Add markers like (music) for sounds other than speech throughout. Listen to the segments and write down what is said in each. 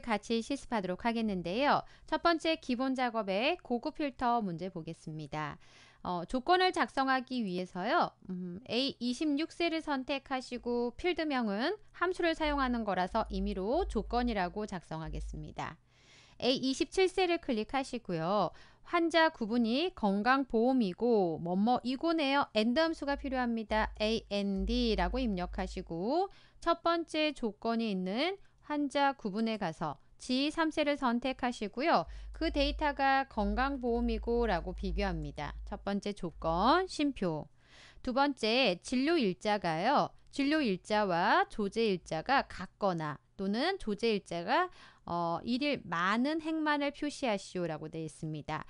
같이 실습하도록 하겠는데요. 첫 번째 기본 작업의 고급 필터 문제 보겠습니다. 어, 조건을 작성하기 위해서요. 음, A26셀을 선택하시고 필드명은 함수를 사용하는 거라서 임의로 조건이라고 작성하겠습니다. A27셀을 클릭하시고요. 환자 구분이 건강보험이고 뭐 뭐이고네요. 엔드 함수가 필요합니다. AND라고 입력하시고 첫 번째 조건이 있는 환자 구분에 가서 G3세를 선택하시고요. 그 데이터가 건강보험이고 라고 비교합니다. 첫 번째 조건, 심표. 두 번째 진료 일자가요. 진료 일자와 조제 일자가 같거나 또는 조제 일자가 어, 일일 많은 행만을 표시하시오라고 되어 있습니다.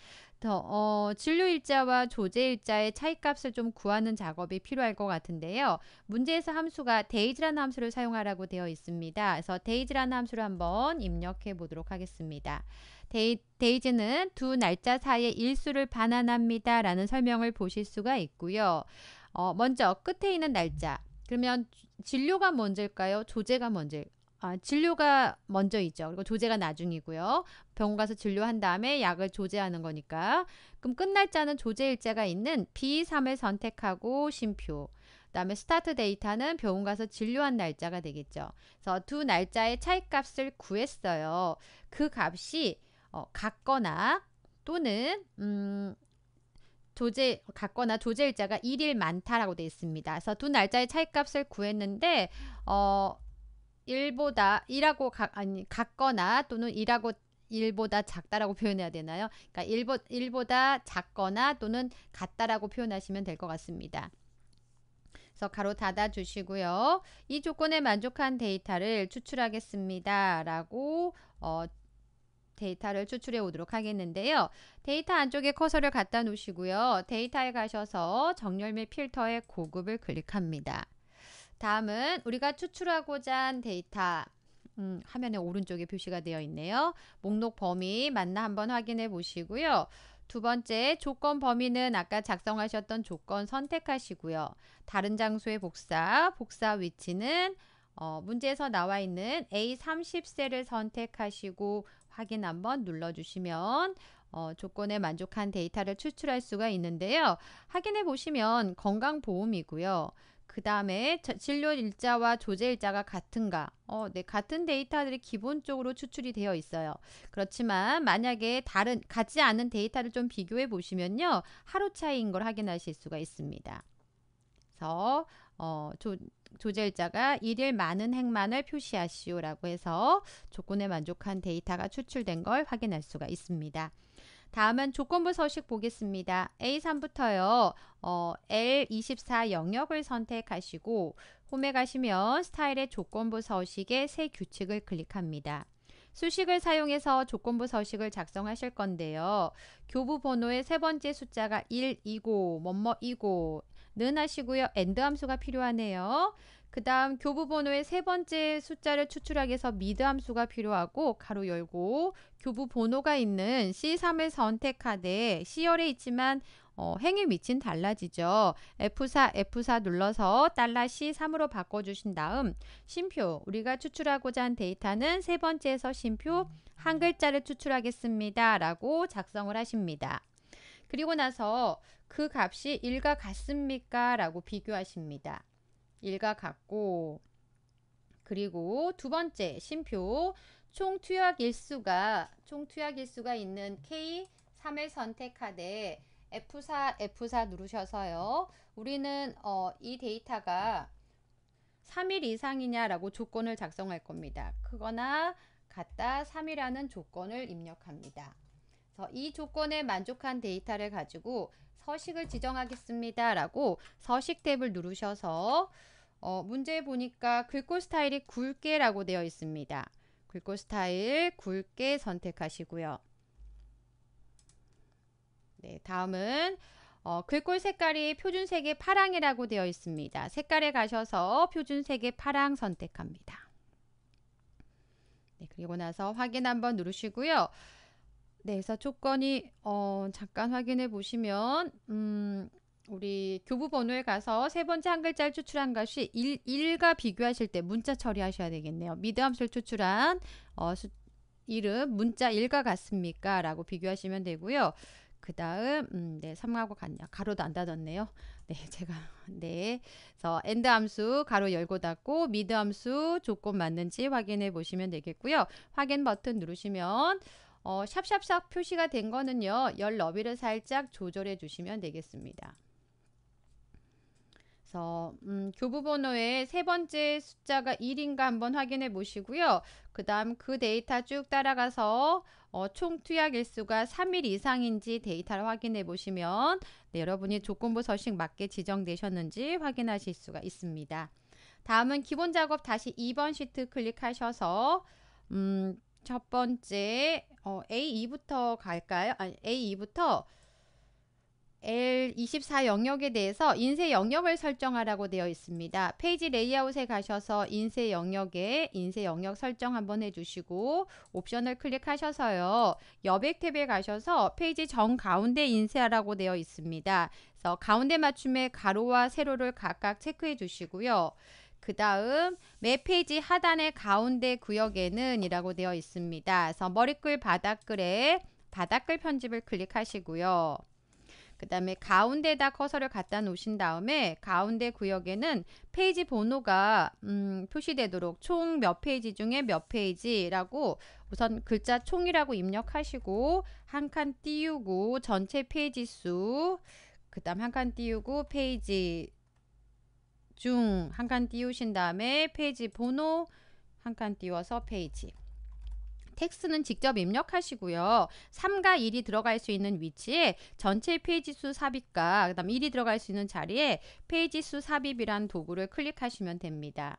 어, 진료 일자와 조제 일자의 차이값을 좀 구하는 작업이 필요할 것 같은데요. 문제에서 함수가 데이즈라는 함수를 사용하라고 되어 있습니다. 그래서 데이즈라는 함수를 한번 입력해 보도록 하겠습니다. d a y 이는두 날짜 사이의 일수를 반환합니다. 라는 설명을 보실 수가 있고요. 어, 먼저 끝에 있는 날짜. 그러면 진료가 뭔저일까요 조제가 먼저, 아, 진료가 먼저있죠 그리고 조제가 나중이고요. 병원 가서 진료한 다음에 약을 조제하는 거니까. 그럼 끝날자는 조제 일자가 있는 B3을 선택하고 심표. 그다음에 스타트 데이터는 병원 가서 진료한 날짜가 되겠죠. 그래서 두 날짜의 차이값을 구했어요. 그 값이 어, 같거나 또는 음, 조제 같거나 조제 일자가 일일 많다라고 되어 있습니다. 그래서 두 날짜의 차이값을 구했는데 어 1보다 1하고 가, 아니 같거나 또는 1하고 1보다 작다라고 표현해야 되나요? 그러니까 1보, 1보다 작거나 또는 같다라고 표현하시면 될 것 같습니다. 그래서 가로 닫아 주시고요. 이 조건에 만족한 데이터를 추출하겠습니다. 라고 어, 데이터를 추출해 오도록 하겠는데요. 데이터 안쪽에 커서를 갖다 놓으시고요. 데이터에 가셔서 정렬 및 필터의 고급을 클릭합니다. 다음은 우리가 추출하고자 한 데이터 음, 화면의 오른쪽에 표시가 되어 있네요. 목록 범위 맞나 한번 확인해 보시고요. 두 번째 조건 범위는 아까 작성하셨던 조건 선택하시고요. 다른 장소의 복사, 복사 위치는 어, 문제에서 나와 있는 A30셀을 선택하시고 확인 한번 눌러주시면 어, 조건에 만족한 데이터를 추출할 수가 있는데요. 확인해 보시면 건강보험이고요. 그 다음에 진료 일자와 조제 일자가 같은가? 어, 네, 같은 데이터들이 기본적으로 추출이 되어 있어요. 그렇지만 만약에 다른 같지 않은 데이터를 좀 비교해 보시면요. 하루 차이인 걸 확인하실 수가 있습니다. 그래서 어, 조, 조제 일자가 일일 많은 행만을 표시하시오라고 해서 조건에 만족한 데이터가 추출된 걸 확인할 수가 있습니다. 다음은 조건부 서식 보겠습니다. A3부터요. 어, L24 영역을 선택하시고 홈에 가시면 스타일의 조건부 서식의 새 규칙을 클릭합니다. 수식을 사용해서 조건부 서식을 작성하실 건데요. 교부 번호의 세 번째 숫자가 1이고 뭐뭐이고 는 하시고요. 엔드 함수가 필요하네요. 그 다음 교부 번호의 세 번째 숫자를 추출하기 위해서 미드 함수가 필요하고 가로 열고 교부 번호가 있는 C3을 선택하되 C열에 있지만 어, 행위 위치는 달라지죠. F4, F4 눌러서 달러 C3으로 바꿔주신 다음 심표, 우리가 추출하고자 한 데이터는 세 번째에서 심표 한 글자를 추출하겠습니다. 라고 작성을 하십니다. 그리고 나서 그 값이 1과 같습니까? 라고 비교하십니다. 일과 같고 그리고 두 번째 심표 총 투약 일수가 총 투약 일수가 있는 K3을 선택하되 F4 F4 누르셔서요. 우리는 어, 이 데이터가 3일 이상이냐라고 조건을 작성할 겁니다. 그거나 같다 3이라는 조건을 입력합니다. 그래서 이 조건에 만족한 데이터를 가지고 서식을 지정하겠습니다. 라고 서식 탭을 누르셔서 어, 문제 보니까 글꼴 스타일이 굵게 라고 되어 있습니다. 글꼴 스타일 굵게 선택하시고요. 네, 다음은 어, 글꼴 색깔이 표준색의 파랑이라고 되어 있습니다. 색깔에 가셔서 표준색의 파랑 선택합니다. 네, 그리고 나서 확인 한번 누르시고요. 네, 그래서 조건이 어, 잠깐 확인해 보시면 음, 우리 교부번호에 가서 세 번째 한 글자를 추출한 것이 1, 1과 비교하실 때 문자 처리하셔야 되겠네요. 미드 함수를 추출한 어, 수, 이름 문자 1과 같습니까? 라고 비교하시면 되고요. 그 다음 음, 네 3하고 같냐 가로도 안 닫았네요 네 (laughs) 제가 네 그래서 엔드 함수 가로 열고 닫고 미드 함수 조건 맞는지 확인해 보시면 되겠고요 확인 버튼 누르시면 어, 샵샵샵 표시가 된 거는요 열 너비를 살짝 조절해 주시면 되겠습니다 그래서 음, 교부번호의 세 번째 숫자가 1인가 한번 확인해 보시고요. 그 다음 그 데이터 쭉 따라가서 어, 총 투약 일수가 3일 이상인지 데이터를 확인해 보시면 네, 여러분이 조건부 서식 맞게 지정되셨는지 확인하실 수가 있습니다. 다음은 기본 작업 다시 2번 시트 클릭하셔서 음, 첫 번째 어, A2부터 갈까요? 아 A2부터 L24 영역에 대해서 인쇄 영역을 설정하라고 되어 있습니다. 페이지 레이아웃에 가셔서 인쇄 영역에 인쇄 영역 설정 한번 해주시고 옵션을 클릭하셔서요. 여백 탭에 가셔서 페이지 정 가운데 인쇄하라고 되어 있습니다. 그래서 가운데 맞춤에 가로와 세로를 각각 체크해 주시고요. 그 다음 맵 페이지 하단의 가운데 구역에는 이라고 되어 있습니다. 그래서 머리글 바닥글에 바닥글 편집을 클릭하시고요. 그 다음에 가운데다 커서를 갖다 놓으신 다음에 가운데 구역에는 페이지 번호가 음, 표시되도록 총 몇 페이지 중에 몇 페이지라고 우선 글자 총이라고 입력하시고 한 칸 띄우고 전체 페이지 수그 다음 한 칸 띄우고 페이지 중 한 칸 띄우신 다음에 페이지 번호 한 칸 띄워서 페이지 텍스는 직접 입력하시고요. 3과 1이 들어갈 수 있는 위치에 전체 페이지 수 삽입과 그다음 1이 들어갈 수 있는 자리에 페이지 수 삽입이란 도구를 클릭하시면 됩니다.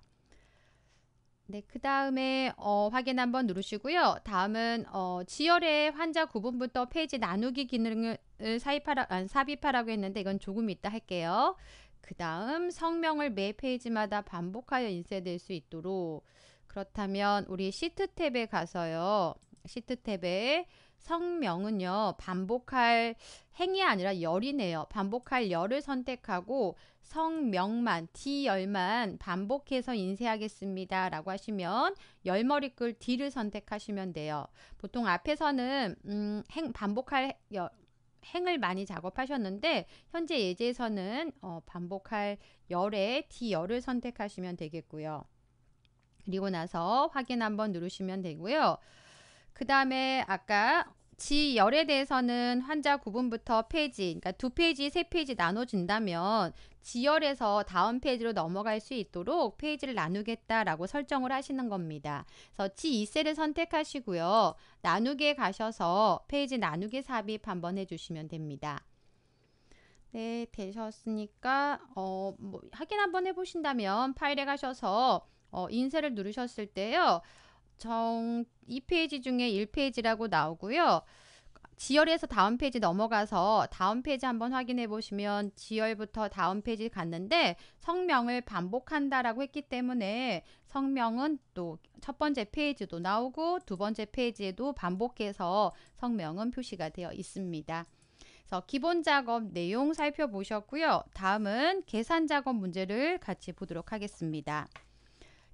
네, 그 다음에 어, 확인 한번 누르시고요. 다음은 어, 지열의 환자 구분부터 페이지 나누기 기능을 사입하라, 아, 삽입하라고 했는데 이건 조금 이따 할게요. 그 다음 성명을 매 페이지마다 반복하여 인쇄될 수 있도록 그렇다면 우리 시트 탭에 가서요. 시트 탭에 성명은요. 반복할 행이 아니라 열이네요. 반복할 열을 선택하고 성명만 D열만 반복해서 인쇄하겠습니다. 라고 하시면 열머리글 D를 선택하시면 돼요. 보통 앞에서는 음, 행 반복할 열, 행을 많이 작업하셨는데 현재 예제에서는 어, 반복할 열의 D열을 선택하시면 되겠고요. 그리고 나서 확인 한번 누르시면 되고요. 그 다음에 아까 지열에 대해서는 환자 구분부터 페이지, 그러니까 두 페이지, 세 페이지 나눠준다면 지열에서 다음 페이지로 넘어갈 수 있도록 페이지를 나누겠다라고 설정을 하시는 겁니다. 그래서 지2셀을 선택하시고요. 나누기에 가셔서 페이지 나누기 삽입 한번 해주시면 됩니다. 네, 되셨으니까 어, 뭐 확인 한번 해보신다면 파일에 가셔서 어, 인쇄를 누르셨을 때요. 정 2페이지 중에 1페이지라고 나오고요. 지열에서 다음 페이지 넘어가서 다음 페이지 한번 확인해 보시면 지열부터 다음 페이지 갔는데 성명을 반복한다라고 했기 때문에 성명은 또 첫 번째 페이지도 나오고 두 번째 페이지에도 반복해서 성명은 표시가 되어 있습니다. 그래서 기본 작업 내용 살펴보셨고요. 다음은 계산 작업 문제를 같이 보도록 하겠습니다.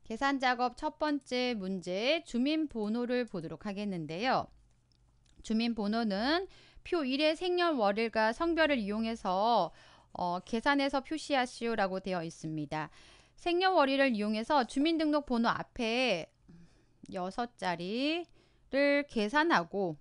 계산 작업 첫 번째 문제 주민번호를 보도록 하겠는데요. 주민번호는 표 1의 생년월일과 성별을 이용해서 어, 계산해서 표시하시오라고 되어 있습니다. 생년월일을 이용해서 주민등록번호 앞에 6자리를 계산하고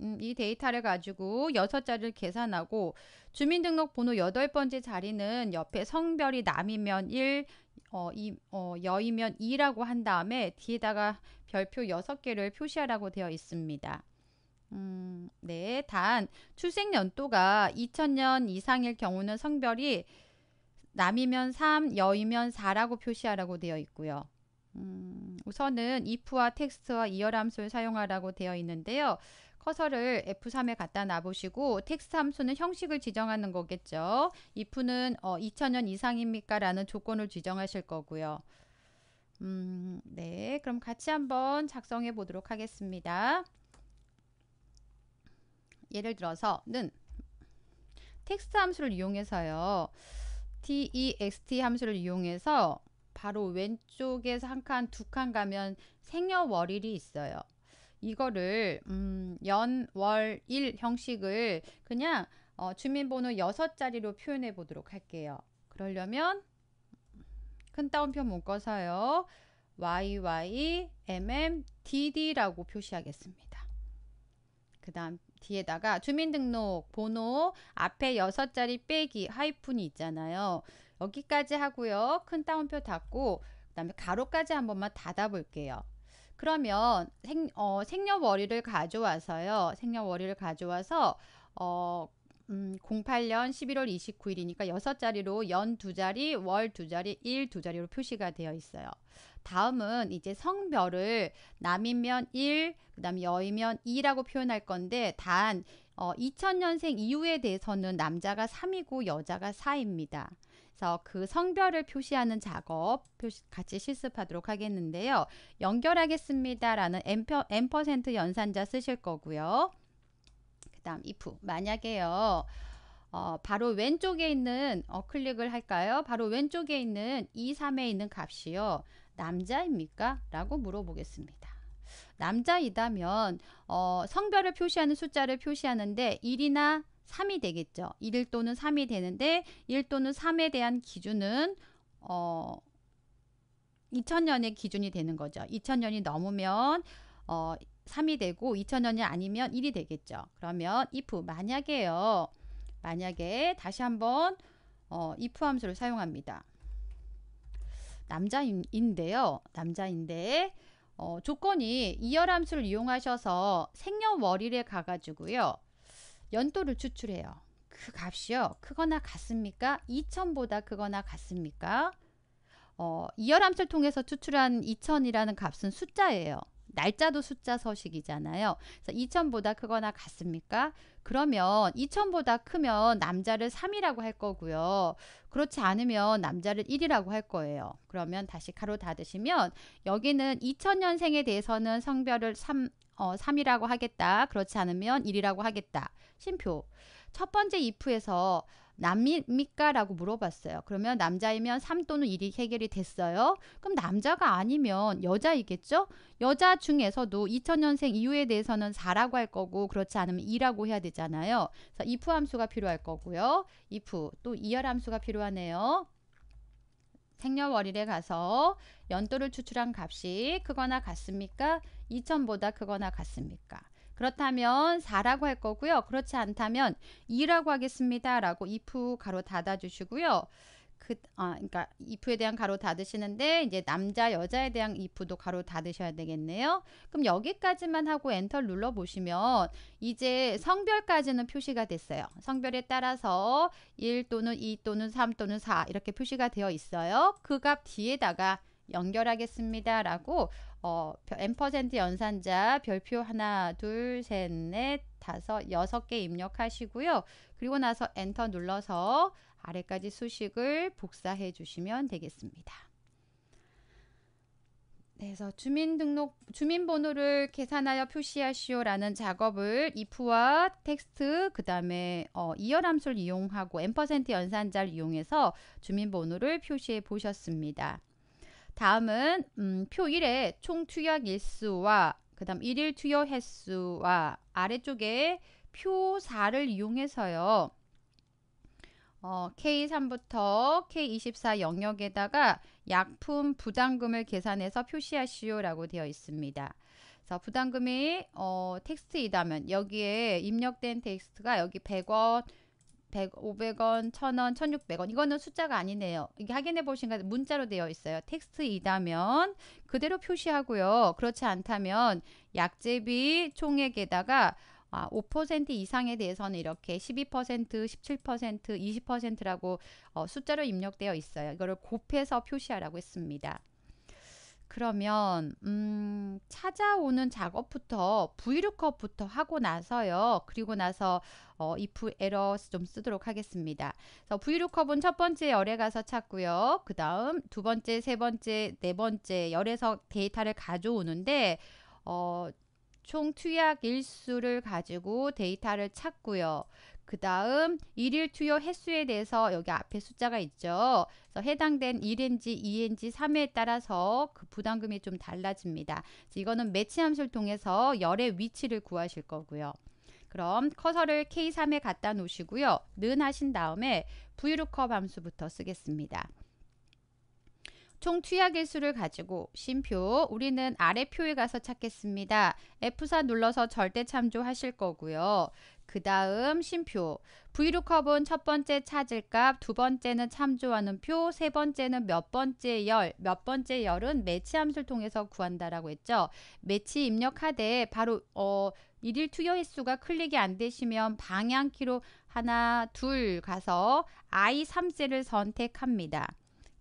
음, 이 데이터를 가지고 6자리를 계산하고 주민등록번호 8번째 자리는 옆에 성별이 남이면 1, 어, 이, 어, 여이면 이라고한 다음에 뒤에다가 별표 여섯 개를 표시하라고 되어 있습니다. 음, 네. 단, 출생 연도가 2000년 이상일 경우는 성별이 남이면 3, 여이면 4라고 표시하라고 되어 있고요. 음, 우선은 if와 텍스트와 이열함수를 사용하라고 되어 있는데요. 커서를 F3에 갖다 놔보시고 텍스트 함수는 형식을 지정하는 거겠죠. if는 어, 2000년 이상입니까? 라는 조건을 지정하실 거고요. 음, 네. 그럼 같이 한번 작성해 보도록 하겠습니다. 예를 들어서는 텍스 함수를 이용해서요. text e 함수를 이용해서 바로 왼쪽에서 한 칸, 두 칸 가면 생년월일이 있어요. 이거를 음, 연, 월, 일 형식을 그냥 어, 주민번호 여섯 자리로 표현해 보도록 할게요. 그러려면 큰 따옴표 묶어서요. YY, MM, DD라고 표시하겠습니다. 그 다음 뒤에다가 주민등록 번호 앞에 여 자리 빼기 하이픈이 있잖아요. 여기까지 하고요. 큰 따옴표 닫고 그 다음에 가로까지 한 번만 닫아 볼게요. 그러면 생, 어, 생년월일을 가져와서요. 생년월일을 가져와서 어, 음, 08년 11월 29일이니까 여 자리로 연 두 자리, 월 두 자리, 일 두 자리로 표시가 되어 있어요. 다음은 이제 성별을 남이면 1, 그다음 여이면 2라고 표현할 건데 단 어, 2000년생 이후에 대해서는 남자가 3이고 여자가 4입니다. 그래서 그 성별을 표시하는 작업 표시 같이 실습하도록 하겠는데요. 연결하겠습니다라는 M% 연산자 쓰실 거고요. 그 다음 if 만약에요. 어, 바로 왼쪽에 있는 어, 클릭을 할까요? 바로 왼쪽에 있는 2, 3에 있는 값이요. 남자입니까? 라고 물어보겠습니다. 남자이다면 어, 성별을 표시하는 숫자를 표시하는데 1이나 3이 되겠죠. 1 또는 3이 되는데 1 또는 3에 대한 기준은 어 2000년의 기준이 되는 거죠. 2000년이 넘으면 어 3이 되고 2000년이 아니면 1이 되겠죠. 그러면 if 만약에요. 만약에 다시 한번 어, if 함수를 사용합니다. 남자인데요. 남자인데 어, 조건이 이열 함수를 이용하셔서 생년월일에 가가지고요. 연도를 추출해요. 그 값이요. 크거나 같습니까? 2000보다 크거나 같습니까? 어, 이열함수를 통해서 추출한 2000이라는 값은 숫자예요. 날짜도 숫자 서식이잖아요. 그래서 2000보다 크거나 같습니까? 그러면 2000보다 크면 남자를 3이라고 할 거고요. 그렇지 않으면 남자를 1이라고 할 거예요. 그러면 다시 가로 닫으시면 여기는 2000년생에 대해서는 성별을 3, 어, 3이라고 하겠다. 그렇지 않으면 1이라고 하겠다. 심표. 첫 번째 if에서 남입니까? 라고 물어봤어요. 그러면 남자이면 3 또는 1이 해결이 됐어요. 그럼 남자가 아니면 여자이겠죠? 여자 중에서도 2000년생 이후에 대해서는 4라고 할 거고 그렇지 않으면 2라고 해야 되잖아요. 그래서 if 함수가 필요할 거고요. if 또 이열 함수가 필요하네요. 생년월일에 가서 연도를 추출한 값이 크거나 같습니까? 2 0 0 0보다 크거나 같습니까? 그렇다면 4라고 할 거고요. 그렇지 않다면 2라고 하겠습니다. 라고 if 가로 닫아주시고요. 그, 아, 그러니까 if에 대한 가로 닫으시는데 이제 남자 여자에 대한 if도 가로 닫으셔야 되겠네요. 그럼 여기까지만 하고 엔터 눌러 보시면 이제 성별까지는 표시가 됐어요. 성별에 따라서 1 또는 2 또는 3 또는 4 이렇게 표시가 되어 있어요. 그 값 뒤에다가 연결하겠습니다 라고 어, n% 연산자 별표 하나, 둘, 셋, 넷, 다섯, 여섯 개 입력하시고요. 그리고 나서 엔터 눌러서 아래까지 수식을 복사해 주시면 되겠습니다. 그래서 주민등록 주민번호를 계산하여 표시하시오라는 작업을 if와 텍스트 그 다음에 어, 이열 함수를 이용하고 n% 연산자를 이용해서 주민번호를 표시해 보셨습니다. 다음은 음, 표 1에 총 투약 일수와 그 다음 일일 투여 횟수와 아래쪽에 표 4를 이용해서요. 어, K3부터 K24 영역에다가 약품 부담금을 계산해서 표시하시오라고 되어 있습니다. 자, 부담금이 어, 텍스트이다면 여기에 입력된 텍스트가 여기 100원 100, 500원, 1000원, 1600원 이거는 숫자가 아니네요. 이게 확인해 보신가 문자로 되어 있어요. 텍스트이다면 그대로 표시하고요. 그렇지 않다면 약제비 총액에다가 아, 5% 이상에 대해서는 이렇게 12%, 17%, 20%라고 어, 숫자로 입력되어 있어요. 이거를 곱해서 표시하라고 했습니다. 그러면 음, 찾아오는 작업부터 브이루 o 부터 하고 나서요. 그리고 나서 어, if errors 좀 쓰도록 하겠습니다. 그래서 v l o o 은첫 번째 열에 가서 찾고요. 그 다음 두 번째, 세 번째, 네 번째 열에서 데이터를 가져오는데 어, 총 투약 일수를 가지고 데이터를 찾고요. 그 다음 일일 투여 횟수에 대해서 여기 앞에 숫자가 있죠. 그래서 해당된 1인지 2인지 3회에 따라서 그 부담금이 좀 달라집니다. 이거는 매치 함수를 통해서 열의 위치를 구하실 거고요. 그럼 커서를 K3에 갖다 놓으시고요. 는 하신 다음에 v l o o 함수부터 쓰겠습니다. 총투약개 수를 가지고 심표 우리는 아래 표에 가서 찾겠습니다. F4 눌러서 절대 참조 하실 거고요. 그 다음 심표 v l o o k 첫 번째 찾을 값, 두 번째는 참조하는 표, 세 번째는 몇 번째 열, 몇 번째 열은 매치 함수를 통해서 구한다라고 했죠. 매치 입력하되 바로 어 일일 투여 횟수가 클릭이 안 되시면 방향키로 하나, 둘 가서 I3셀을 선택합니다.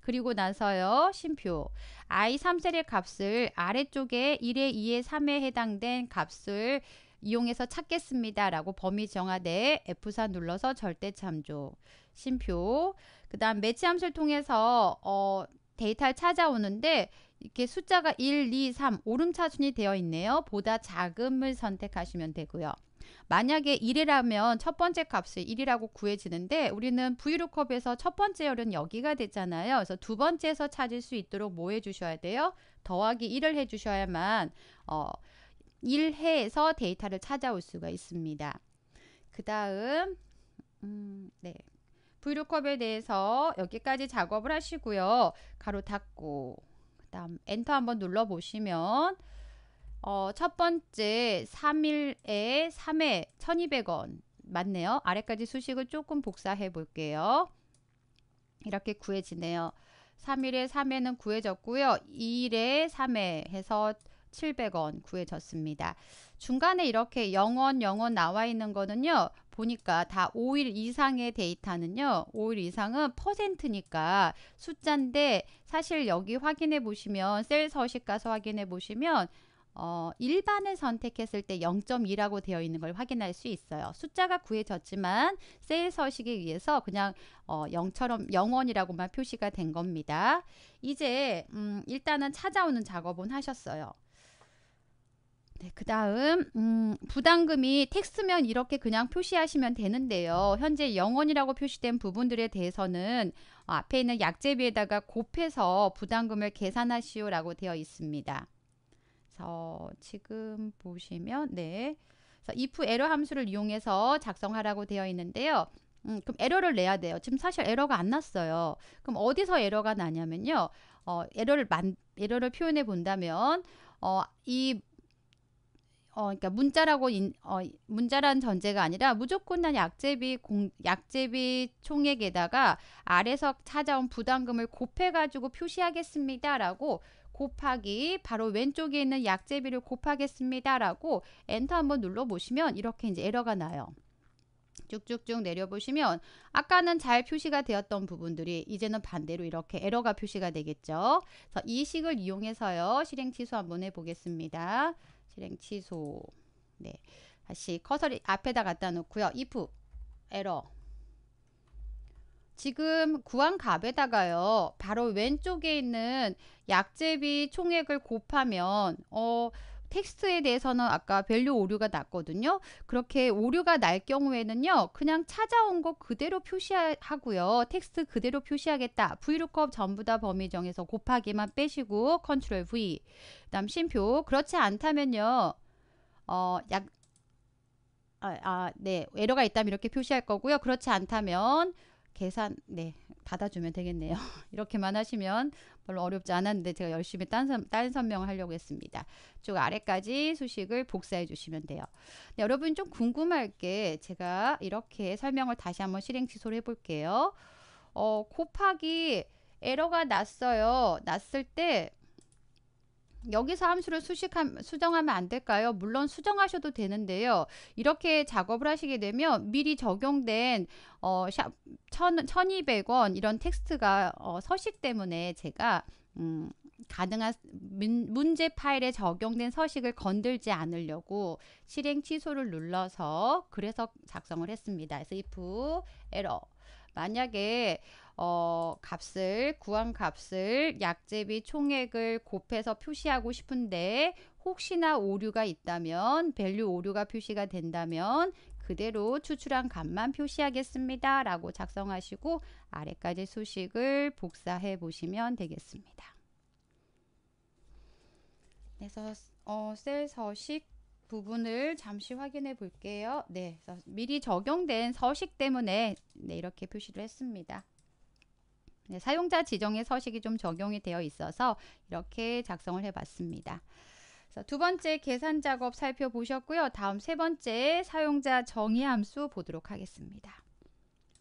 그리고 나서요. 심표. i 3셀의 값을 아래쪽에 1에 2에 3에 해당된 값을 이용해서 찾겠습니다. 라고 범위 정하되 F4 눌러서 절대 참조. 심표. 그 다음 매치함수를 통해서 어, 데이터를 찾아오는데 이렇게 숫자가 1, 2, 3 오름차순이 되어 있네요. 보다 작음을 선택하시면 되고요. 만약에 1이라면 첫 번째 값이 1이라고 구해지는데 우리는 브이로컵에서첫 번째 열은 여기가 됐잖아요 그래서 두 번째에서 찾을 수 있도록 뭐 해주셔야 돼요? 더하기 1을 해주셔야만 어, 1해에서 데이터를 찾아올 수가 있습니다. 그 다음 음, 네. 브이로컵에 대해서 여기까지 작업을 하시고요. 가로 닫고 그 다음 엔터 한번 눌러보시면 어, 첫 번째 3일에 3회 1200원 맞네요. 아래까지 수식을 조금 복사해 볼게요. 이렇게 구해지네요. 3일에 3회는 구해졌고요. 2일에 3회 해서 700원 구해졌습니다. 중간에 이렇게 0원, 0원 나와 있는 거는요. 보니까 다 5일 이상의 데이터는요. 5일 이상은 퍼센트니까 숫자인데 사실 여기 확인해 보시면 셀 서식 가서 확인해 보시면 어, 일반을 선택했을 때 0.2라고 되어 있는 걸 확인할 수 있어요. 숫자가 구해 졌지만 세일 서식에 의해서 그냥 어, 0처럼 0원이라고만 표시가 된 겁니다. 이제 음, 일단은 찾아오는 작업은 하셨어요. 네, 그 다음 음, 부담금이 텍스면 이렇게 그냥 표시하시면 되는데요. 현재 0원이라고 표시된 부분들에 대해서는 앞에 있는 약제비에다가 곱해서 부담금을 계산하시오라고 되어 있습니다. 그래서 지금 보시면 네. 그래서 if 에러 함수를 이용해서 작성하라고 되어 있는데요. 음, 그럼 에러를 내야 돼요. 지금 사실 에러가 안 났어요. 그럼 어디서 에러가 나냐면요. 어, 에러를 만 에러를 표현해 본다면 어, 이 어, 그러니까 문자라고 인, 어, 문자란 전제가 아니라 무조건 난 약제비 공, 약제비 총액에다가 아래서 찾아온 부담금을 곱해가지고 표시하겠습니다라고 곱하기 바로 왼쪽에 있는 약제비를 곱하겠습니다 라고 엔터 한번 눌러보시면 이렇게 이제 에러가 나요. 쭉쭉쭉 내려보시면 아까는 잘 표시가 되었던 부분들이 이제는 반대로 이렇게 에러가 표시가 되겠죠. 그래서 이 식을 이용해서요. 실행 취소 한번 해보겠습니다. 실행 취소. 네. 다시 커서를 앞에다 갖다 놓고요. if 에러 지금 구한갑에다가요. 바로 왼쪽에 있는 약제비 총액을 곱하면 어 텍스트에 대해서는 아까 밸류 오류가 났거든요. 그렇게 오류가 날 경우에는요. 그냥 찾아온 거 그대로 표시하고요. 텍스트 그대로 표시하겠다. 브이 o o 전부 다 범위 정해서 곱하기만 빼시고 컨트롤 V 그다음 쉼표 그렇지 않다면요. 어, 약 아, 아, 네. 에러가 있다면 이렇게 표시할 거고요. 그렇지 않다면 계산 네 받아주면 되겠네요. (laughs) 이렇게만 하시면 별로 어렵지 않았는데 제가 열심히 딴, 선, 설명을 하려고 했습니다. 쭉 아래까지 수식을 복사해 주시면 돼요. 네, 여러분 좀 궁금할 게 제가 이렇게 설명을 다시 한번 실행 취소를 해볼게요. 어, 곱하기 에러가 났어요. 났을 때 여기서 함수를 수식함, 수정하면 안 될까요? 물론 수정하셔도 되는데요. 이렇게 작업을 하시게 되면 미리 적용된 어, 샵, 1200원 이런 텍스트가 어, 서식 때문에 제가 음, 가능한 문, 제 파일에 적용된 서식을 건들지 않으려고 실행 취소를 눌러서 그래서 작성을 했습니다. 그래서 if 에러 만약에 어, 값을 구한 값을 약제비 총액을 곱해서 표시하고 싶은데 혹시나 오류가 있다면 밸류 오류가 표시가 된다면 그대로 추출한 값만 표시하겠습니다. 라고 작성하시고 아래까지 수식을 복사해 보시면 되겠습니다. 그래서 어, 셀 서식 부분을 잠시 확인해 볼게요. 네, 미리 적용된 서식 때문에 네, 이렇게 표시를 했습니다. 네, 사용자 지정의 서식이 좀 적용이 되어 있어서 이렇게 작성을 해봤습니다. 두 번째 계산 작업 살펴보셨고요. 다음 세 번째 사용자 정의 함수 보도록 하겠습니다.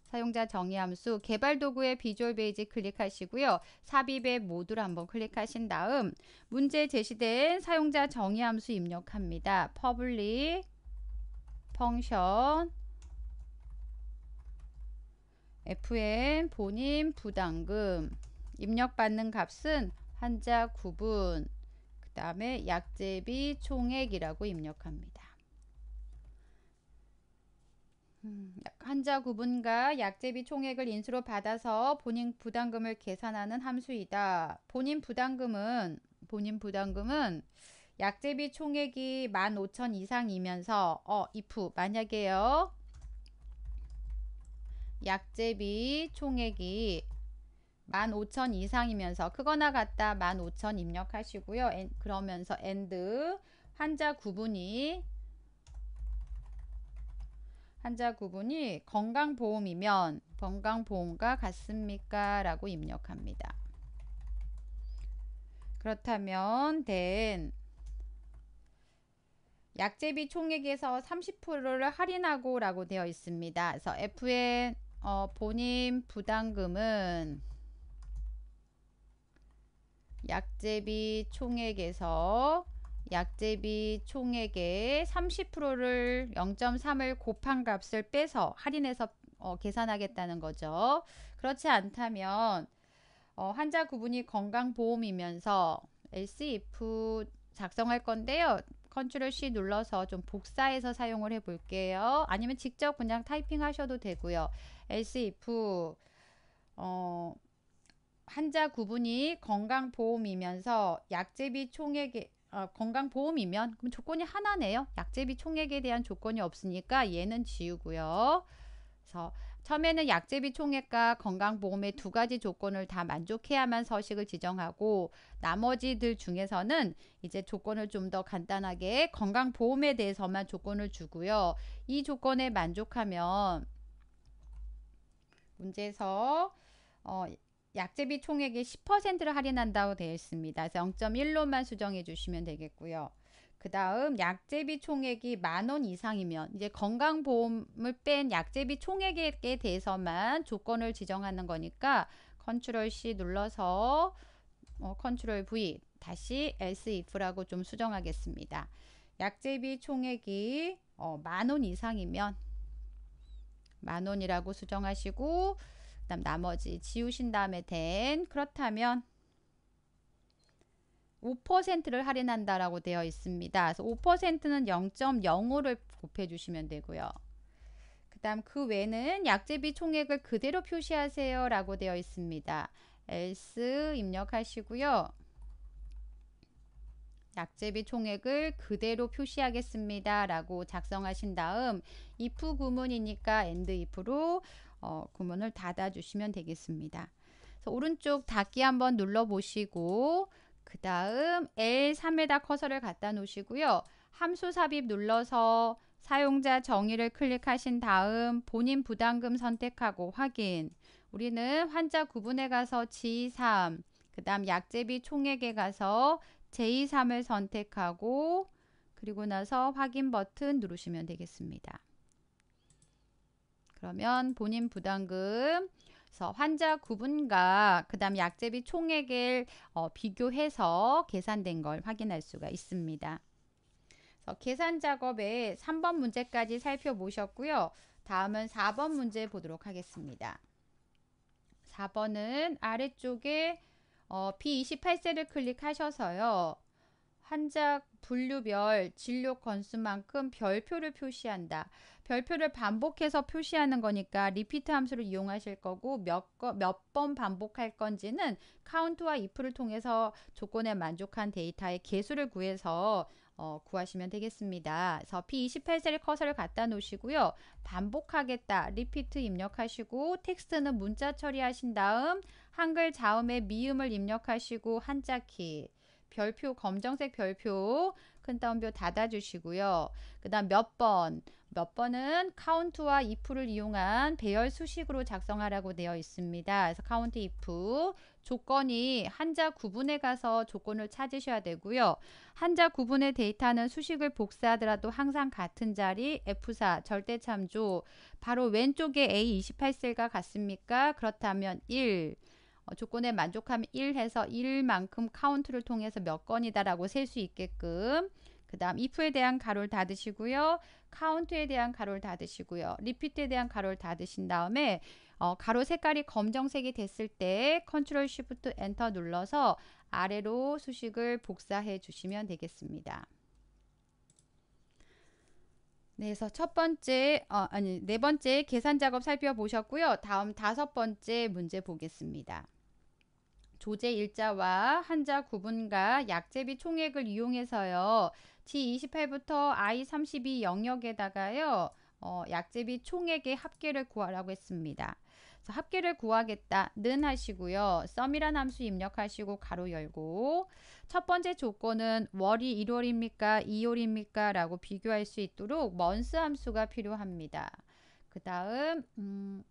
사용자 정의 함수 개발 도구의 비주얼 베이직 클릭하시고요. 삽입의 모를 한번 클릭하신 다음 문제 제시된 사용자 정의 함수 입력합니다. 퍼블릭 펑션 FN 본인 부담금 입력받는 값은 환자 구분 그 다음에 약제비 총액이라고 입력합니다. 음, 환자 구분과 약제비 총액을 인수로 받아서 본인 부담금을 계산하는 함수이다. 본인 부담금은 본인 부담금은 약제비 총액이 15,000 이상이면서 어 if 만약에요 약제비 총액이 15,000 이상이면서 크거나 같다 15,000 입력하시고요. 엔, 그러면서 엔드 환자 구분이 환자 구분이 건강보험이면 건강보험과 같습니까? 라고 입력합니다. 그렇다면 된 약제비 총액에서 30%를 할인하고 라고 되어 있습니다. 그래서 FN 어, 본인 부담금은 약제비 총액에서 약제비 총액의 30%를 0.3을 곱한 값을 빼서 할인해서 어, 계산하겠다는 거죠. 그렇지 않다면 어, 환자 구분이 건강보험이면서 LCF 작성할 건데요. 컨트롤 C 눌러서 좀 복사해서 사용을 해 볼게요. 아니면 직접 그냥 타이핑 하셔도 되고요. else if 어 환자 구분이 건강보험이면서 약제비 총액에 어, 건강보험이면 그럼 조건이 하나네요. 약제비 총액에 대한 조건이 없으니까 얘는 지우고요. 그래서 처음에는 약제비 총액과 건강보험의 두 가지 조건을 다 만족해야만 서식을 지정하고 나머지들 중에서는 이제 조건을 좀 더 간단하게 건강보험에 대해서만 조건을 주고요. 이 조건에 만족하면 문제에서 어, 약제비 총액의 10%를 할인한다고 되어 있습니다. 그래서 0.1로만 수정해 주시면 되겠고요. 그 다음 약제비 총액이 만 원 이상이면 이제 건강보험을 뺀 약제비 총액에 대해서만 조건을 지정하는 거니까 컨트롤 C 눌러서 어, 컨트롤 V 다시 else if라고 좀 수정하겠습니다. 약제비 총액이 어, 만원 이상이면 만원이라고 수정하시고 그 다음 나머지 지우신 다음에 된 그렇다면 5%를 할인한다라고 되어 있습니다. 그래서 5%는 0.05를 곱해 주시면 되고요. 그다음 그 외는 에 약제비 총액을 그대로 표시하세요라고 되어 있습니다. else 입력하시고요. 약제비 총액을 그대로 표시하겠습니다. 라고 작성하신 다음 if 구문이니까 e n d if로 어, 구문을 닫아주시면 되겠습니다. 오른쪽 닫기 한번 눌러보시고 그 다음 L3에다 커서를 갖다 놓으시고요. 함수 삽입 눌러서 사용자 정의를 클릭하신 다음 본인 부담금 선택하고 확인. 우리는 환자 구분에 가서 G3, 그 다음 약제비 총액에 가서 J3을 선택하고 그리고 나서 확인 버튼 누르시면 되겠습니다. 그러면 본인 부담금 그래서 환자 구분과 그 다음 약제비 총액을 어, 비교해서 계산된 걸 확인할 수가 있습니다. 그래서 계산 작업의 3번 문제까지 살펴보셨고요. 다음은 4번 문제 보도록 하겠습니다. 4번은 아래쪽에 어, B28셀을 클릭하셔서요. 한작 분류별 진료 건수만큼 별표를 표시한다. 별표를 반복해서 표시하는 거니까 리피트 함수를 이용하실 거고 몇 번 반복할 건지는 카운트와 if를 통해서 조건에 만족한 데이터의 개수를 구해서 어, 구하시면 되겠습니다. 그래서 P28셀에 커서를 갖다 놓으시고요. 반복하겠다. 리피트 입력하시고 텍스트는 문자 처리하신 다음 한글 자음의 미음을 입력하시고 한자 키 별표 검정색 별표 큰 따옴표 닫아주시고요. 그 다음 몇 번, 몇 번은 카운트와 if를 이용한 배열 수식으로 작성하라고 되어 있습니다. 그래서 카운트 if 조건이 한자 구분에 가서 조건을 찾으셔야 되고요. 한자 구분의 데이터는 수식을 복사하더라도 항상 같은 자리 F4 절대 참조 바로 왼쪽에 A28셀과 같습니까? 그렇다면 1 어, 조건에 만족함 1해서 1만큼 카운트를 통해서 몇 건이다라고 셀 수 있게끔 그 다음 if에 대한 가로를 닫으시고요. 카운트에 대한 가로를 닫으시고요. 리피트에 대한 가로를 닫으신 다음에 어, 가로 색깔이 검정색이 됐을 때 컨트롤 쉬프트 엔터 눌러서 아래로 수식을 복사해 주시면 되겠습니다. 네, 그래서 첫 번째, 어, 아니, 네 번째 계산 작업 살펴보셨고요. 다음 다섯 번째 문제 보겠습니다. 조제 일자와 한자 구분과 약제비 총액을 이용해서요. G28부터 I32 영역에다가요. 어, 약제비 총액의 합계를 구하라고 했습니다. 그래서 합계를 구하겠다는 하시고요. 썸이란 함수 입력하시고 가로 열고 첫 번째 조건은 월이 1월입니까? 2월입니까? 라고 비교할 수 있도록 먼스 함수가 필요합니다. 그 다음 음,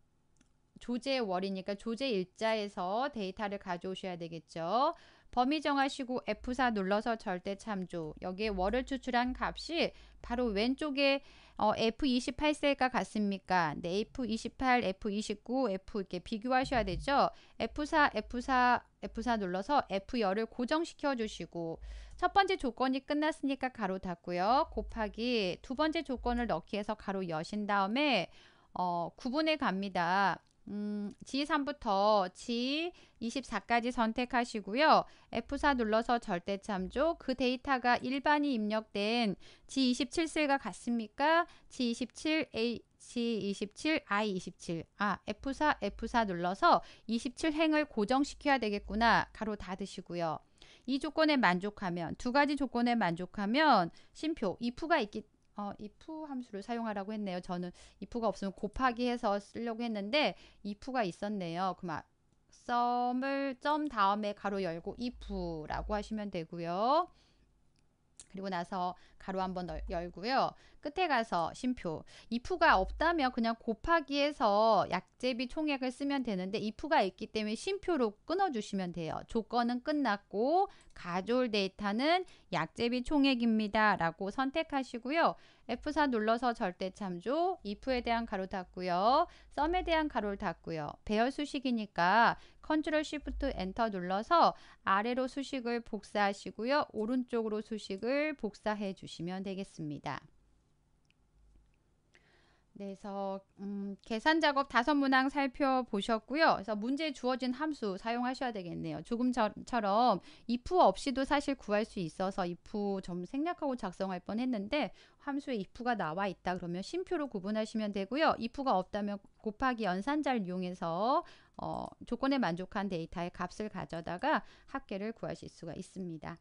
조제월이니까 조제일자에서 데이터를 가져오셔야 되겠죠. 범위 정하시고 F4 눌러서 절대 참조 여기에 월을 추출한 값이 바로 왼쪽에 어, F28셀과 같습니까? 네, F28, F29, F 이렇게 비교하셔야 되죠. F4, F4, F4 눌러서 f 열을 고정시켜 주시고 첫 번째 조건이 끝났으니까 가로 닫고요. 곱하기 두 번째 조건을 넣기 해서 가로 여신 다음에 어, 구분해 갑니다. 음, G3부터 G24까지 선택하시고요. F4 눌러서 절대 참조. 그 데이터가 일반이 입력된 G27셀과 같습니까? G27A G27, I27. 아, F4, F4 눌러서 27행을 고정시켜야 되겠구나. 가로 닫으시고요. 이 조건에 만족하면, 두 가지 조건에 만족하면, 심표, if가 있기 어, if 함수를 사용하라고 했네요. 저는 if가 없으면 곱하기 해서 쓰려고 했는데 if가 있었네요. 그만 아, 썸을 점 다음에 가로 열고 if라고 하시면 되고요. 그리고 나서 가로 한번 열고요. 끝에 가서 심표 if가 없다면 그냥 곱하기해서 약제비 총액을 쓰면 되는데 if가 있기 때문에 심표로 끊어주시면 돼요. 조건은 끝났고 가져올 데이터는 약제비 총액입니다. 라고 선택하시고요. F4 눌러서 절대 참조 if에 대한 가로 닫고요. 썸에 대한 가로를 닫고요. 배열 수식이니까 컨트롤 쉬프트 엔터 눌러서 아래로 수식을 복사하시고요. 오른쪽으로 수식을 복사해 주시면 되겠습니다. 네, 그래서 음, 계산 작업 다섯 문항 살펴보셨고요. 그래서 문제 주어진 함수 사용하셔야 되겠네요. 조금처럼 if 없이도 사실 구할 수 있어서 if 좀 생략하고 작성할 뻔했는데 함수에 if가 나와 있다 그러면 심표로 구분하시면 되고요. if가 없다면 곱하기 연산자를 이용해서 어, 조건에 만족한 데이터의 값을 가져다가 합계를 구하실 수가 있습니다.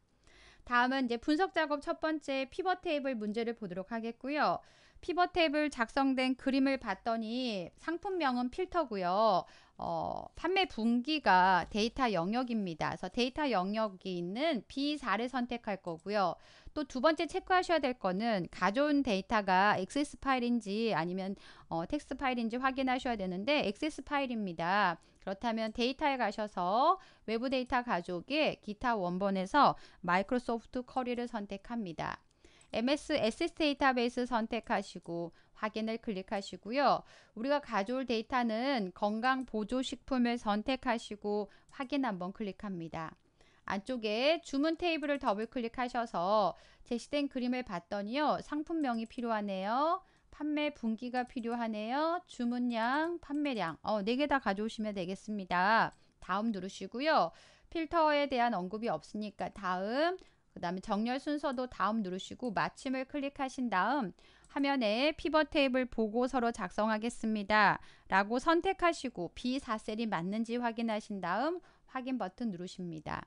다음은 이제 분석 작업 첫 번째 피벗 테이블 문제를 보도록 하겠고요. 피벗 테이블 작성된 그림을 봤더니 상품명은 필터고요. 어, 판매 분기가 데이터 영역입니다. 그래서 데이터 영역이 있는 B4를 선택할 거고요. 또 두 번째 체크하셔야 될 거는 가져온 데이터가 XS 파일인지 아니면 어, 텍스트 파일인지 확인하셔야 되는데 XS 파일입니다. 그렇다면 데이터에 가셔서 외부 데이터 가족의 기타 원본에서 마이크로소프트 커리를 선택합니다. MS SS 데이터베이스 선택하시고 확인을 클릭하시고요. 우리가 가져올 데이터는 건강보조식품을 선택하시고 확인 한번 클릭합니다. 안쪽에 주문 테이블을 더블 클릭하셔서 제시된 그림을 봤더니요. 상품명이 필요하네요. 판매 분기가 필요하네요. 주문량, 판매량 어, 4개 다 가져오시면 되겠습니다. 다음 누르시고요. 필터에 대한 언급이 없으니까 다음 그 다음에 정렬 순서도 다음 누르시고 마침을 클릭하신 다음 화면에 피벗 테이블 보고서로 작성하겠습니다. 라고 선택하시고 B4셀이 맞는지 확인하신 다음 확인 버튼 누르십니다.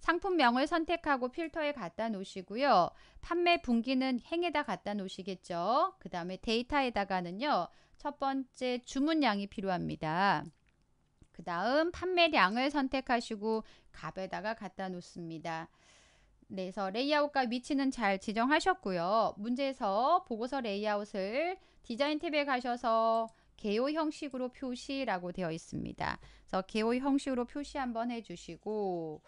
상품명을 선택하고 필터에 갖다 놓으시고요. 판매 분기는 행에다 갖다 놓으시겠죠. 그 다음에 데이터에다가는요. 첫 번째 주문량이 필요합니다. 그 다음 판매량을 선택하시고 값에다가 갖다 놓습니다. 그래서 레이아웃과 위치는 잘 지정하셨고요. 문제에서 보고서 레이아웃을 디자인 탭에 가셔서 개요 형식으로 표시라고 되어 있습니다. 그래서 개요 형식으로 표시 한번 해주시고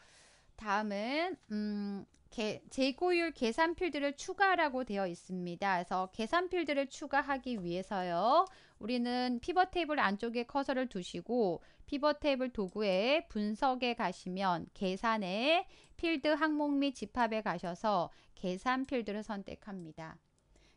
다음은 음, 개, 재고율 계산 필드를 추가라고 되어 있습니다. 그래서 계산 필드를 추가하기 위해서요. 우리는 피벗 테이블 안쪽에 커서를 두시고 피벗 테이블 도구에 분석에 가시면 계산에 필드 항목 및 집합에 가셔서 계산 필드를 선택합니다.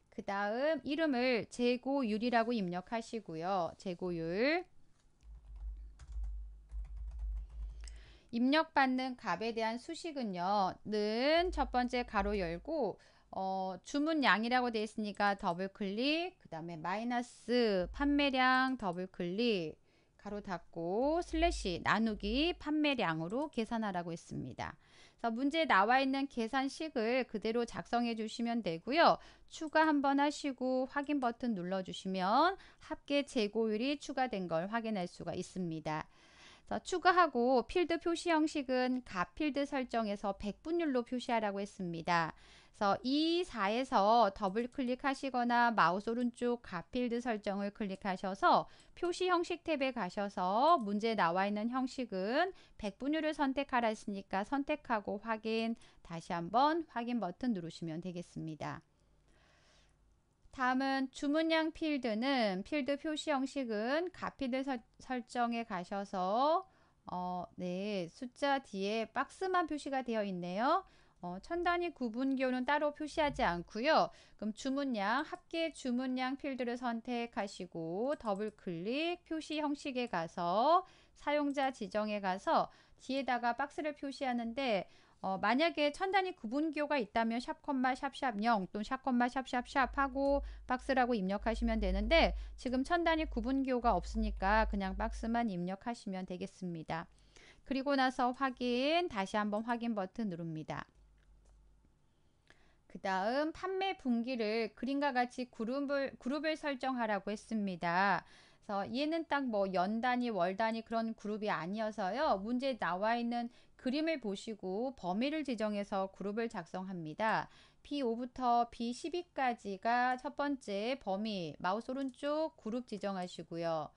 그 다음 이름을 재고율이라고 입력하시고요. 재고율 입력받는 값에 대한 수식은요. 는 첫 번째 가로 열고 어, 주문량이라고 되어 있으니까 더블 클릭 그 다음에 마이너스 판매량 더블 클릭 가로 닫고 슬래시 나누기 판매량으로 계산하라고 했습니다. 그래서 문제에 나와 있는 계산식을 그대로 작성해 주시면 되고요. 추가 한번 하시고 확인 버튼 눌러 주시면 합계 재고율이 추가된 걸 확인할 수가 있습니다. 어, 추가하고 필드 표시 형식은 가필드 설정에서 백분율로 표시하라고 했습니다. 그래서 E4에서 더블 클릭하시거나 마우스 오른쪽 가필드 설정을 클릭하셔서 표시 형식 탭에 가셔서 문제 나와 있는 형식은 백분율을 선택하라 했으니까 선택하고 확인 다시 한번 확인 버튼 누르시면 되겠습니다. 다음은 주문량 필드는 필드 표시 형식은 가피드 설, 설정에 가셔서 어, 네, 숫자 뒤에 박스만 표시가 되어 있네요. 어, 천 단위 구분기호는 따로 표시하지 않고요. 그럼 주문량, 합계 주문량 필드를 선택하시고 더블 클릭 표시 형식에 가서 사용자 지정에 가서 뒤에다가 박스를 표시하는데 어, 만약에 천 단위 구분기호가 있다면 샵콤마 샵샵 0 또는 샵콤마 샵샵샵 하고 박스라고 입력하시면 되는데 지금 천 단위 구분기호가 없으니까 그냥 박스만 입력하시면 되겠습니다. 그리고 나서 확인 다시 한번 확인 버튼 누릅니다. 그 다음 판매 분기를 그림과 같이 그룹을, 그룹을 설정하라고 했습니다. 그래서 얘는 딱 뭐 연단위, 월단위 그런 그룹이 아니어서요. 문제에 나와 있는 그림을 보시고 범위를 지정해서 그룹을 작성합니다. B5부터 B12까지가 첫 번째 범위, 마우스 오른쪽 그룹 지정하시고요.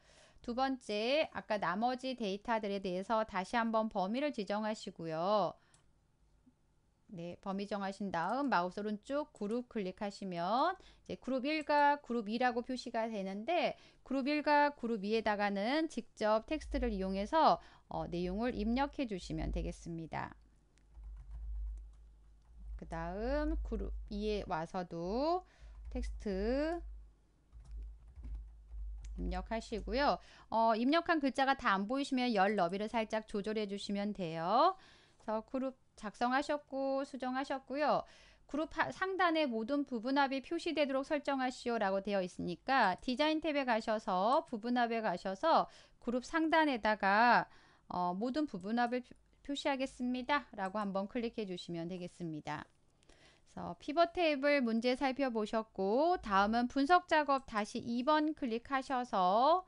두 번째, 아까 나머지 데이터들에 대해서 다시 한번 범위를 지정하시고요. 네, 범위 정하신 다음 마우스 오른쪽 그룹 클릭하시면 이제 그룹 1과 그룹 2라고 표시가 되는데 그룹 1과 그룹 2에다가는 직접 텍스트를 이용해서 어, 내용을 입력해 주시면 되겠습니다. 그 다음 그룹 2에 와서도 텍스트 입력하시고요. 어, 입력한 글자가 다 안 보이시면 열 너비를 살짝 조절해 주시면 돼요. 그래서 그룹 작성하셨고 수정하셨고요. 그룹 상단의 모든 부분합이 표시되도록 설정하시오 라고 되어 있으니까 디자인 탭에 가셔서 부분합에 가셔서 그룹 상단에다가 어, 모든 부분합을 표시하겠습니다 라고 한번 클릭해 주시면 되겠습니다. 그래서 피벗 테이블 문제 살펴보셨고 다음은 분석 작업 다시 2번 클릭하셔서